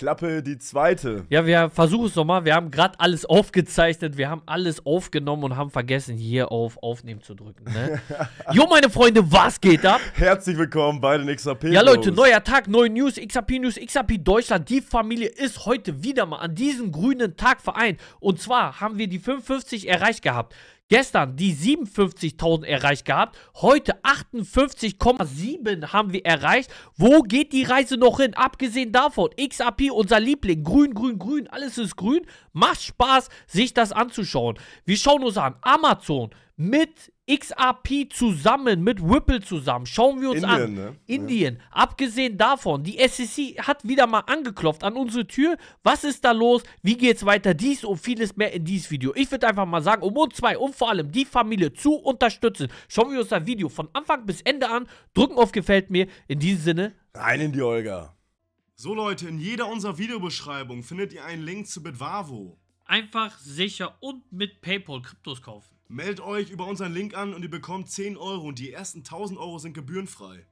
Klappe die zweite. Ja, wir versuchen es nochmal. Wir haben gerade alles aufgezeichnet, wir haben alles aufgenommen und haben vergessen, hier auf Aufnehmen zu drücken. Ne? jo, meine Freunde, was geht ab? Herzlich willkommen bei den XRP. -Bros. Ja, Leute, neuer Tag, neue News, XRP News, XRP Deutschland. Die Familie ist heute wieder mal an diesem grünen Tag vereint. Und zwar haben wir die 55 erreicht gehabt. Gestern die 57.000 erreicht gehabt, heute 58,7 haben wir erreicht. Wo geht die Reise noch hin? Abgesehen davon, XAP, unser Liebling, grün, grün, grün, alles ist grün. Macht Spaß, sich das anzuschauen. Wir schauen uns an, Amazon mit XRP zusammen mit Ripple zusammen. Schauen wir uns Indien, an. Ne? Indien. Ja. Abgesehen davon, die SEC hat wieder mal angeklopft an unsere Tür. Was ist da los? Wie geht's weiter? Dies und vieles mehr in dieses Video. Ich würde einfach mal sagen, um uns zwei und vor allem die Familie zu unterstützen, schauen wir uns das Video von Anfang bis Ende an. Drücken auf Gefällt mir. In diesem Sinne. Rein in die Olga. So Leute, in jeder unserer Videobeschreibung findet ihr einen Link zu Bitwavo. Einfach sicher und mit PayPal Kryptos kaufen. Meldet euch über unseren Link an und ihr bekommt 10 Euro und die ersten 1000 Euro sind gebührenfrei.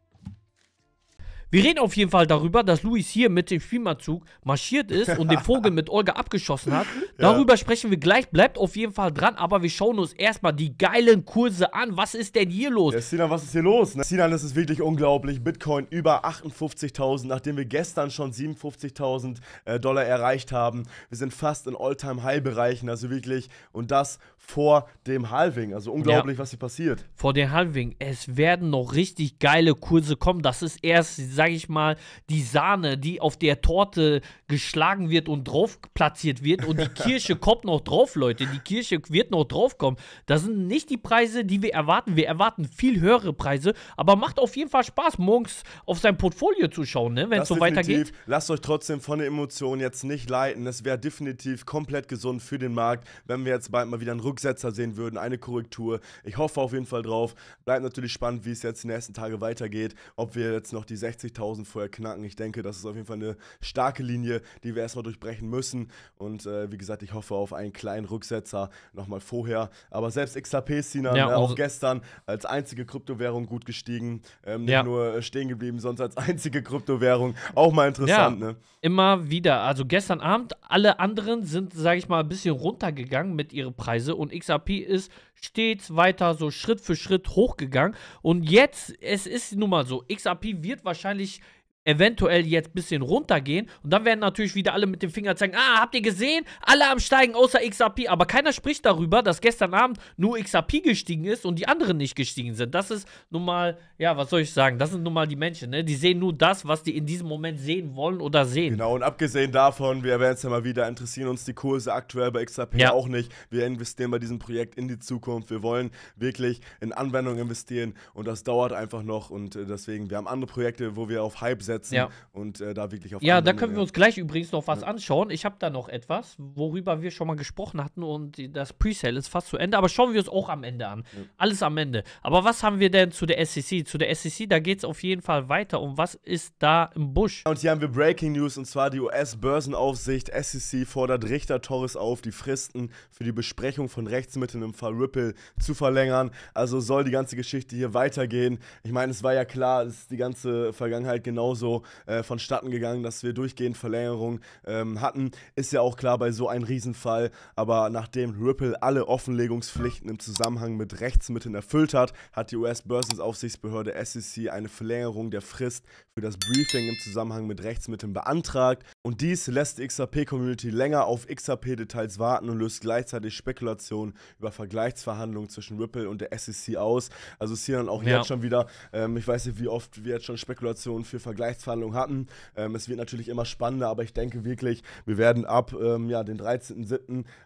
Wir reden auf jeden Fall darüber, dass Luis hier mit dem Schwimmerzug marschiert ist und den Vogel mit Olga abgeschossen hat. Darüber ja. sprechen wir gleich. Bleibt auf jeden Fall dran, aber wir schauen uns erstmal die geilen Kurse an. Was ist denn hier los? Ja, Sinan, was ist hier los? Ne? Sinan, das ist wirklich unglaublich. Bitcoin über 58.000, nachdem wir gestern schon 57.000 äh, Dollar erreicht haben. Wir sind fast in alltime high bereichen also wirklich. Und das vor dem Halving. Also unglaublich, ja. was hier passiert. Vor dem Halving. Es werden noch richtig geile Kurse kommen. Das ist erst, sage ich mal, die Sahne, die auf der Torte geschlagen wird und drauf platziert wird. Und die Kirsche kommt noch drauf, Leute. Die Kirsche wird noch drauf kommen. Das sind nicht die Preise, die wir erwarten. Wir erwarten viel höhere Preise. Aber macht auf jeden Fall Spaß, morgens auf sein Portfolio zu schauen, ne? wenn es so weitergeht. Lasst euch trotzdem von den Emotionen jetzt nicht leiten. Es wäre definitiv komplett gesund für den Markt, wenn wir jetzt bald mal wieder einen Rück Rücksetzer sehen würden, eine Korrektur. Ich hoffe auf jeden Fall drauf. Bleibt natürlich spannend, wie es jetzt die nächsten Tage weitergeht, ob wir jetzt noch die 60.000 vorher knacken. Ich denke, das ist auf jeden Fall eine starke Linie, die wir erstmal durchbrechen müssen. Und äh, wie gesagt, ich hoffe auf einen kleinen Rücksetzer nochmal vorher. Aber selbst XRP, Sina, ja, ne, auch also gestern als einzige Kryptowährung gut gestiegen. Ähm, nicht ja. nur äh, stehen geblieben, sonst als einzige Kryptowährung. Auch mal interessant, ja, ne? Immer wieder. Also gestern Abend, alle anderen sind, sage ich mal, ein bisschen runtergegangen mit ihren Preisen und und XRP ist stets weiter so Schritt für Schritt hochgegangen. Und jetzt, es ist nun mal so, XRP wird wahrscheinlich eventuell jetzt ein bisschen runtergehen. Und dann werden natürlich wieder alle mit dem Finger zeigen, ah, habt ihr gesehen? Alle am Steigen, außer XRP. Aber keiner spricht darüber, dass gestern Abend nur XRP gestiegen ist und die anderen nicht gestiegen sind. Das ist nun mal, ja, was soll ich sagen? Das sind nun mal die Menschen, ne? Die sehen nur das, was die in diesem Moment sehen wollen oder sehen. Genau, und abgesehen davon, wir erwähnen es ja mal wieder, interessieren uns die Kurse aktuell bei XRP ja. auch nicht. Wir investieren bei diesem Projekt in die Zukunft. Wir wollen wirklich in Anwendung investieren und das dauert einfach noch. Und äh, deswegen, wir haben andere Projekte, wo wir auf Hype setzen umsetzen ja. und äh, da wirklich auf Ja, da können wir uns gleich übrigens noch was ja. anschauen. Ich habe da noch etwas, worüber wir schon mal gesprochen hatten und das Presale ist fast zu Ende, aber schauen wir es auch am Ende an. Ja. Alles am Ende. Aber was haben wir denn zu der SEC? Zu der SEC, da geht es auf jeden Fall weiter. Und was ist da im Busch? Und hier haben wir Breaking News und zwar die US-Börsenaufsicht SEC fordert Richter Torres auf, die Fristen für die Besprechung von Rechtsmitteln im Fall Ripple zu verlängern. Also soll die ganze Geschichte hier weitergehen. Ich meine, es war ja klar, dass die ganze Vergangenheit genauso so äh, vonstatten gegangen, dass wir durchgehend Verlängerung ähm, hatten. Ist ja auch klar bei so einem Riesenfall, aber nachdem Ripple alle Offenlegungspflichten im Zusammenhang mit Rechtsmitteln erfüllt hat, hat die us börsensaufsichtsbehörde SEC eine Verlängerung der Frist für das Briefing im Zusammenhang mit Rechtsmitteln beantragt. Und dies lässt die XRP-Community länger auf XRP-Details warten und löst gleichzeitig Spekulationen über Vergleichsverhandlungen zwischen Ripple und der SEC aus. Also ist hier dann auch ja. jetzt schon wieder, ähm, ich weiß nicht, wie oft wir jetzt schon Spekulationen für Vergleichsverhandlungen Vertragsverhandlungen hatten. Ähm, es wird natürlich immer spannender, aber ich denke wirklich, wir werden ab ähm, ja, den 13.07.2024,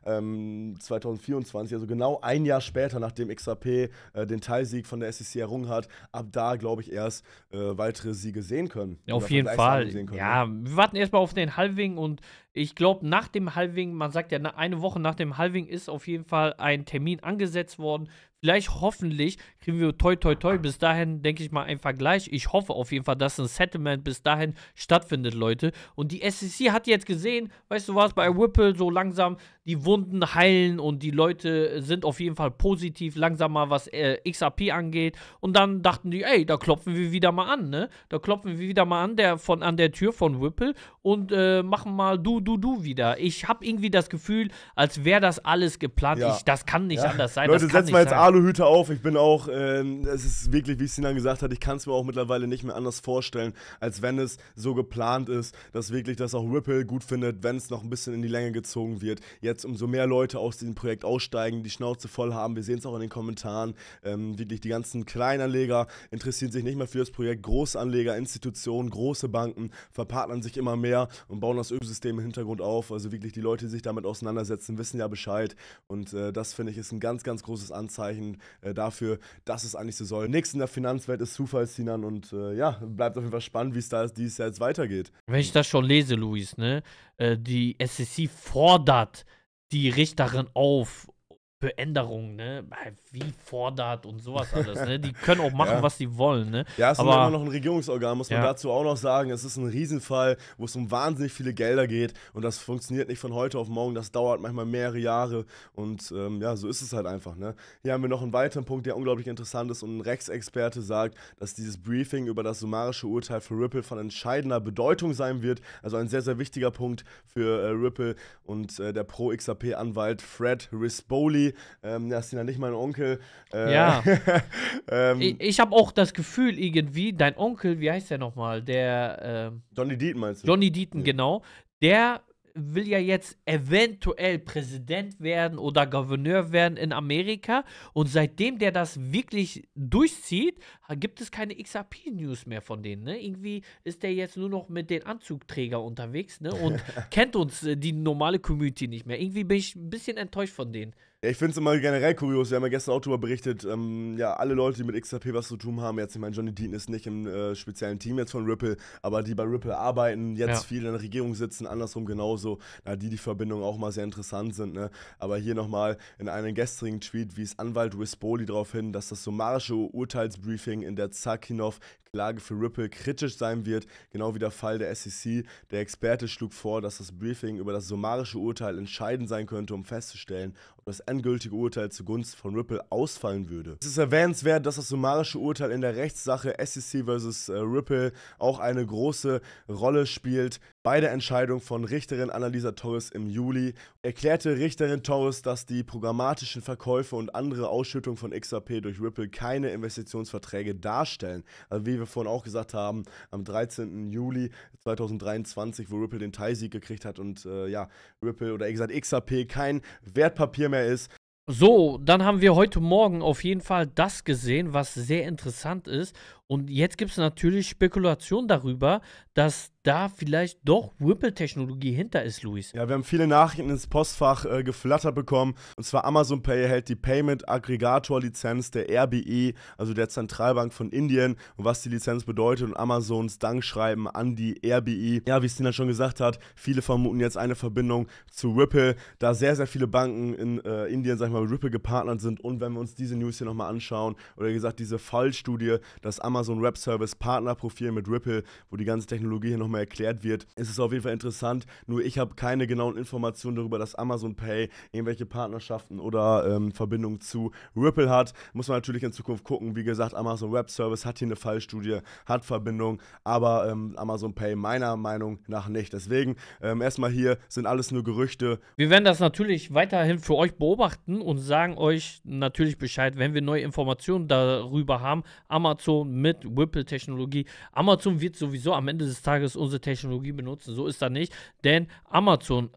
ähm, also genau ein Jahr später, nachdem XRP äh, den Teilsieg von der SEC errungen hat, ab da glaube ich erst äh, weitere Siege sehen können. Ja, auf jeden Fall. Können, ja, ne? wir warten erstmal auf den Halving und ich glaube, nach dem Halving, man sagt ja, eine Woche nach dem Halving ist auf jeden Fall ein Termin angesetzt worden. Vielleicht hoffentlich kriegen wir toi toi toi bis dahin, denke ich mal, ein Vergleich. Ich hoffe auf jeden Fall, dass ein Settlement bis dahin stattfindet, Leute. Und die SEC hat jetzt gesehen, weißt du was, bei Whipple so langsam die Wunden heilen und die Leute sind auf jeden Fall positiv, langsamer was äh, XRP angeht. Und dann dachten die, ey, da klopfen wir wieder mal an, ne? Da klopfen wir wieder mal an, der, von, an der Tür von Whipple und äh, machen mal du du, du wieder. Ich habe irgendwie das Gefühl, als wäre das alles geplant. Ja. Ich, das kann nicht ja. anders sein. Leute, setz mal jetzt sein. Aluhüte auf. Ich bin auch, ähm, es ist wirklich, wie Sinan gesagt hat, ich kann es mir auch mittlerweile nicht mehr anders vorstellen, als wenn es so geplant ist, dass wirklich das auch Ripple gut findet, wenn es noch ein bisschen in die Länge gezogen wird. Jetzt umso mehr Leute aus diesem Projekt aussteigen, die Schnauze voll haben. Wir sehen es auch in den Kommentaren. Ähm, wirklich die ganzen Kleinanleger interessieren sich nicht mehr für das Projekt. Großanleger, Institutionen, große Banken verpartnern sich immer mehr und bauen das Ökosystem hin Hintergrund auf. Also wirklich die Leute, die sich damit auseinandersetzen, wissen ja Bescheid. Und äh, das finde ich ist ein ganz, ganz großes Anzeichen äh, dafür, dass es eigentlich so soll. Nichts in der Finanzwelt ist Zufall, Sinan. Und äh, ja, bleibt auf jeden Fall spannend, wie es da dieses Jahr jetzt weitergeht. Wenn ich das schon lese, Luis, ne? Äh, die SEC fordert die Richterin auf, Änderungen, ne? Äh, wie fordert und sowas alles, ne? Die können auch machen, ja. was sie wollen, ne? Ja, es ist immer noch ein Regierungsorgan, muss man ja. dazu auch noch sagen. Es ist ein Riesenfall, wo es um wahnsinnig viele Gelder geht und das funktioniert nicht von heute auf morgen, das dauert manchmal mehrere Jahre und ähm, ja, so ist es halt einfach, ne? Hier haben wir noch einen weiteren Punkt, der unglaublich interessant ist und ein Rex-Experte sagt, dass dieses Briefing über das summarische Urteil für Ripple von entscheidender Bedeutung sein wird, also ein sehr, sehr wichtiger Punkt für äh, Ripple und äh, der Pro-XAP-Anwalt Fred Rispoli ähm, das ist ja nicht mein Onkel. Äh, ja. ähm, ich ich habe auch das Gefühl irgendwie, dein Onkel, wie heißt der nochmal? Der. Ähm, Johnny Deaton meinst du? Johnny Deaton, ja. genau. Der will ja jetzt eventuell Präsident werden oder Gouverneur werden in Amerika. Und seitdem der das wirklich durchzieht, gibt es keine XRP-News mehr von denen. Ne? Irgendwie ist der jetzt nur noch mit den Anzugträger unterwegs ne? und kennt uns äh, die normale Community nicht mehr. Irgendwie bin ich ein bisschen enttäuscht von denen. Ja, ich finde es immer generell kurios. Wir haben ja gestern auch darüber berichtet, ähm, ja, alle Leute, die mit XRP was zu tun haben, jetzt, ich meine, Johnny Dean ist nicht im äh, speziellen Team jetzt von Ripple, aber die bei Ripple arbeiten, jetzt ja. viele in der Regierung sitzen, andersrum genauso, na, die die Verbindung auch mal sehr interessant sind. Ne? Aber hier nochmal in einem gestrigen Tweet wies Anwalt Wispoli darauf hin, dass das summarische Urteilsbriefing in der Zakinov Klage für Ripple kritisch sein wird, genau wie der Fall der SEC. Der Experte schlug vor, dass das Briefing über das summarische Urteil entscheidend sein könnte, um festzustellen, ob das endgültige Urteil zugunsten von Ripple ausfallen würde. Es ist erwähnenswert, dass das summarische Urteil in der Rechtssache SEC vs. Äh, Ripple auch eine große Rolle spielt. Bei der Entscheidung von Richterin Annalisa Torres im Juli erklärte Richterin Torres, dass die programmatischen Verkäufe und andere Ausschüttung von XRP durch Ripple keine Investitionsverträge darstellen. Also wie wir vorhin auch gesagt haben, am 13. Juli 2023, wo Ripple den Teilsieg gekriegt hat und äh, ja, Ripple oder gesagt XRP kein Wertpapier mehr ist, so, dann haben wir heute Morgen auf jeden Fall das gesehen, was sehr interessant ist. Und jetzt gibt es natürlich Spekulationen darüber, dass da vielleicht doch Ripple-Technologie hinter ist, Luis. Ja, wir haben viele Nachrichten ins Postfach äh, geflattert bekommen. Und zwar Amazon Pay erhält die Payment-Aggregator-Lizenz der RBE, also der Zentralbank von Indien. Und was die Lizenz bedeutet und Amazons Dankschreiben an die RBE. Ja, wie Stina schon gesagt hat, viele vermuten jetzt eine Verbindung zu Ripple, da sehr, sehr viele Banken in äh, Indien, sag ich mal, mit Ripple gepartnert sind. Und wenn wir uns diese News hier nochmal anschauen, oder wie gesagt, diese Fallstudie, dass Amazon Amazon Web Service Partnerprofil mit Ripple, wo die ganze Technologie hier nochmal erklärt wird. Es ist auf jeden Fall interessant, nur ich habe keine genauen Informationen darüber, dass Amazon Pay irgendwelche Partnerschaften oder ähm, Verbindungen zu Ripple hat. Muss man natürlich in Zukunft gucken. Wie gesagt, Amazon Web Service hat hier eine Fallstudie, hat Verbindung, aber ähm, Amazon Pay meiner Meinung nach nicht. Deswegen ähm, erstmal hier sind alles nur Gerüchte. Wir werden das natürlich weiterhin für euch beobachten und sagen euch natürlich Bescheid, wenn wir neue Informationen darüber haben. Amazon mit Whipple-Technologie. Amazon wird sowieso am Ende des Tages unsere Technologie benutzen. So ist das nicht. Denn Amazon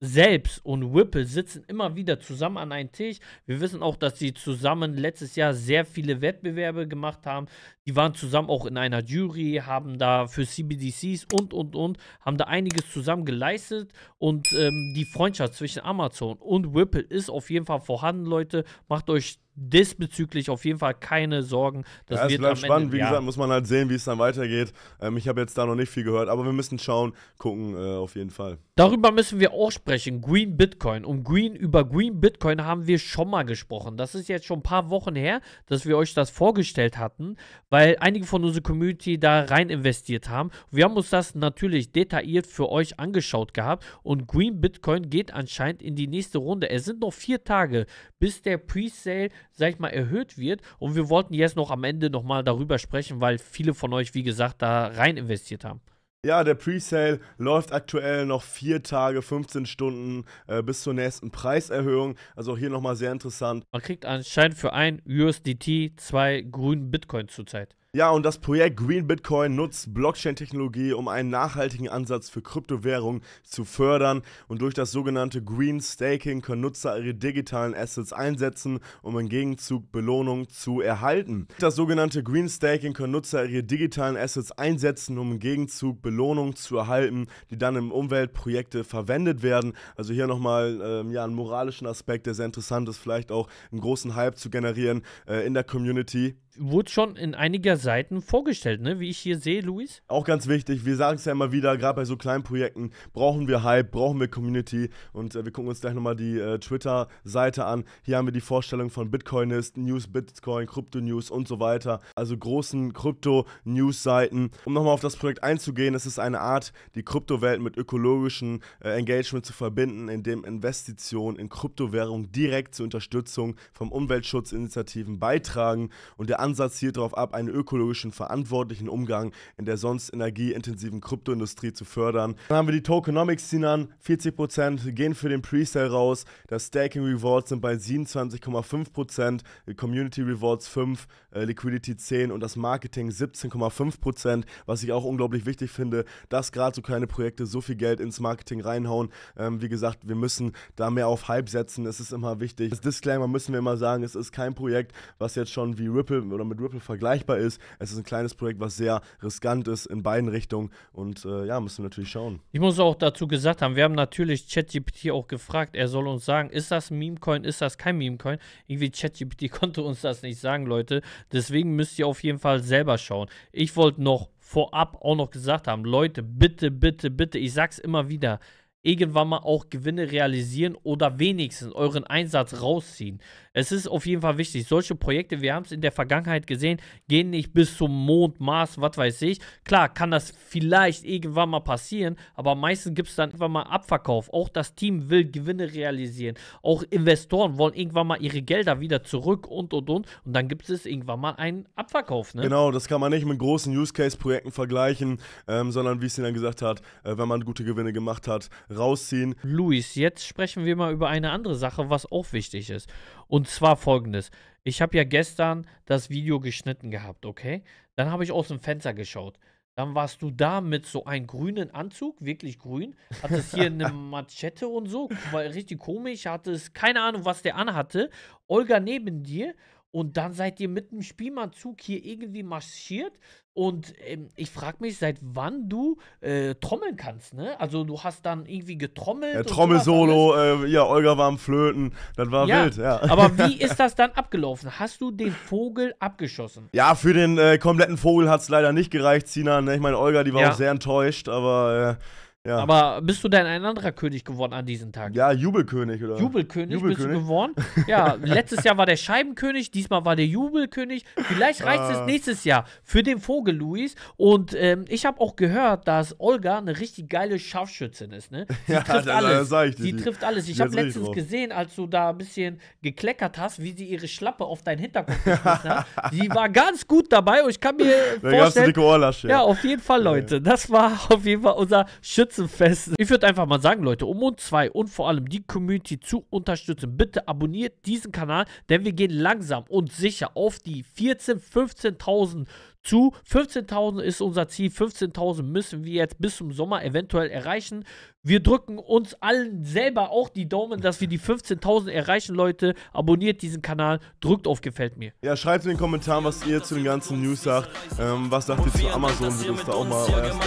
selbst und Whipple sitzen immer wieder zusammen an einem Tisch. Wir wissen auch, dass sie zusammen letztes Jahr sehr viele Wettbewerbe gemacht haben. Die waren zusammen auch in einer Jury, haben da für CBDCs und, und, und, haben da einiges zusammen geleistet. Und ähm, die Freundschaft zwischen Amazon und Whipple ist auf jeden Fall vorhanden, Leute. Macht euch diesbezüglich auf jeden Fall keine Sorgen. Das ja, es wird bleibt spannend. Ende, wie ja. gesagt, muss man halt sehen, wie es dann weitergeht. Ähm, ich habe jetzt da noch nicht viel gehört, aber wir müssen schauen, gucken äh, auf jeden Fall. Darüber müssen wir auch sprechen. Green Bitcoin. Um Green über Green Bitcoin haben wir schon mal gesprochen. Das ist jetzt schon ein paar Wochen her, dass wir euch das vorgestellt hatten, weil einige von unserer Community da rein investiert haben. Wir haben uns das natürlich detailliert für euch angeschaut gehabt und Green Bitcoin geht anscheinend in die nächste Runde. Es sind noch vier Tage, bis der Presale, sag ich mal, erhöht wird. Und wir wollten jetzt noch am Ende nochmal darüber sprechen, weil viele von euch, wie gesagt, da rein investiert haben. Ja, der Presale läuft aktuell noch vier Tage, 15 Stunden äh, bis zur nächsten Preiserhöhung. Also auch hier nochmal sehr interessant. Man kriegt anscheinend für ein USDT zwei grünen Bitcoin zurzeit. Ja, und das Projekt Green Bitcoin nutzt Blockchain-Technologie, um einen nachhaltigen Ansatz für Kryptowährungen zu fördern. Und durch das sogenannte Green Staking können Nutzer ihre digitalen Assets einsetzen, um im Gegenzug Belohnung zu erhalten. Durch Das sogenannte Green Staking können Nutzer ihre digitalen Assets einsetzen, um im Gegenzug Belohnung zu erhalten, die dann im Umweltprojekte verwendet werden. Also hier nochmal ähm, ja, einen moralischen Aspekt, der sehr interessant ist, vielleicht auch einen großen Hype zu generieren äh, in der Community wurde schon in einiger Seiten vorgestellt, ne? wie ich hier sehe, Luis. Auch ganz wichtig, wir sagen es ja immer wieder, gerade bei so kleinen Projekten brauchen wir Hype, brauchen wir Community und äh, wir gucken uns gleich nochmal die äh, Twitter-Seite an. Hier haben wir die Vorstellung von Bitcoinist, News Bitcoin, Krypto-News und so weiter. Also großen Krypto-News-Seiten. Um nochmal auf das Projekt einzugehen, es ist eine Art, die Kryptowelt mit ökologischem äh, Engagement zu verbinden, indem Investitionen in Kryptowährung direkt zur Unterstützung von Umweltschutzinitiativen beitragen und der Ansatz zielt darauf ab, einen ökologischen, verantwortlichen Umgang in der sonst energieintensiven Kryptoindustrie zu fördern. Dann haben wir die Tokenomics ziehen an, 40% gehen für den Presale raus, das Staking Rewards sind bei 27,5%, Community Rewards 5, äh, Liquidity 10 und das Marketing 17,5%, was ich auch unglaublich wichtig finde, dass gerade so kleine Projekte so viel Geld ins Marketing reinhauen. Ähm, wie gesagt, wir müssen da mehr auf Hype setzen, es ist immer wichtig. Das Disclaimer müssen wir immer sagen, es ist kein Projekt, was jetzt schon wie Ripple oder mit Ripple vergleichbar ist. Es ist ein kleines Projekt, was sehr riskant ist in beiden Richtungen und äh, ja, müssen wir natürlich schauen. Ich muss auch dazu gesagt haben, wir haben natürlich ChatGPT auch gefragt, er soll uns sagen, ist das ein Memecoin, ist das kein Memecoin? Irgendwie ChatGPT konnte uns das nicht sagen, Leute. Deswegen müsst ihr auf jeden Fall selber schauen. Ich wollte noch vorab auch noch gesagt haben, Leute, bitte, bitte, bitte, ich sag's immer wieder, irgendwann mal auch Gewinne realisieren oder wenigstens euren Einsatz rausziehen. Es ist auf jeden Fall wichtig. Solche Projekte, wir haben es in der Vergangenheit gesehen, gehen nicht bis zum Mond, Mars, was weiß ich. Klar, kann das vielleicht irgendwann mal passieren, aber meistens gibt es dann irgendwann mal Abverkauf. Auch das Team will Gewinne realisieren. Auch Investoren wollen irgendwann mal ihre Gelder wieder zurück und und und. Und dann gibt es irgendwann mal einen Abverkauf. Ne? Genau, das kann man nicht mit großen Use Case-Projekten vergleichen, ähm, sondern wie es dann gesagt hat, äh, wenn man gute Gewinne gemacht hat, rausziehen. Luis, jetzt sprechen wir mal über eine andere Sache, was auch wichtig ist. Und zwar folgendes. Ich habe ja gestern das Video geschnitten gehabt, okay? Dann habe ich aus dem Fenster geschaut. Dann warst du da mit so einem grünen Anzug, wirklich grün. Hattest hier eine Machette und so, war richtig komisch. Hattest keine Ahnung, was der anhatte. Olga neben dir und dann seid ihr mit dem Spielmannzug hier irgendwie marschiert. Und ähm, ich frage mich, seit wann du äh, trommeln kannst, ne? Also du hast dann irgendwie getrommelt. Ja, Trommelsolo, äh, ja, Olga war am Flöten, das war ja, wild, ja. Aber wie ist das dann abgelaufen? Hast du den Vogel abgeschossen? Ja, für den äh, kompletten Vogel hat es leider nicht gereicht, Sinan. Ne? Ich meine, Olga, die war ja. auch sehr enttäuscht, aber äh, ja. Aber bist du denn ein anderer König geworden an diesem Tag? Ja, Jubelkönig, oder? Jubelkönig, Jubelkönig? bist du geworden. Ja, letztes Jahr war der Scheibenkönig, diesmal war der Jubelkönig. Vielleicht reicht es ah. nächstes Jahr für den Vogel Luis. Und ähm, ich habe auch gehört, dass Olga eine richtig geile Scharfschützin ist, ne? Sie ja, trifft da, alles. Da ich dir, die, die trifft alles. Ich habe letztens gesehen, als du da ein bisschen gekleckert hast, wie sie ihre Schlappe auf deinen Hinterkopf geschmissen hat. Sie war ganz gut dabei und ich kann mir da vorstellen. Ohrlasche, ja, ja, auf jeden Fall, Leute. Das war auf jeden Fall unser Schütze. Schützenfest. Ich würde einfach mal sagen, Leute, um uns zwei und vor allem die Community zu unterstützen, bitte abonniert diesen Kanal, denn wir gehen langsam und sicher auf die 14.000, 15.000 zu. 15.000 ist unser Ziel. 15.000 müssen wir jetzt bis zum Sommer eventuell erreichen. Wir drücken uns allen selber auch die Daumen, dass wir die 15.000 erreichen, Leute. Abonniert diesen Kanal, drückt auf Gefällt mir. Ja, schreibt in den Kommentaren, was ihr zu den ganzen News sagt. Ähm, was sagt ihr zu Amazon? Wir uns da auch mal euer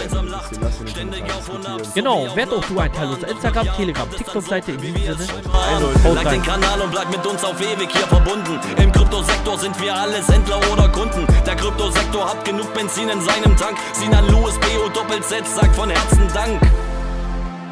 Genau, werd auch du ein Teil unserer Instagram, Telegram, TikTok-Seite. In diesem Sinne, like den Kanal und bleib mit uns auf ewig hier verbunden. Im Kryptosektor sind wir alles Händler oder Kunden. Der Kryptosektor hat genug Benzin in seinem Tank. Sinan Louis, BO Doppelz, sagt von Herzen Dank.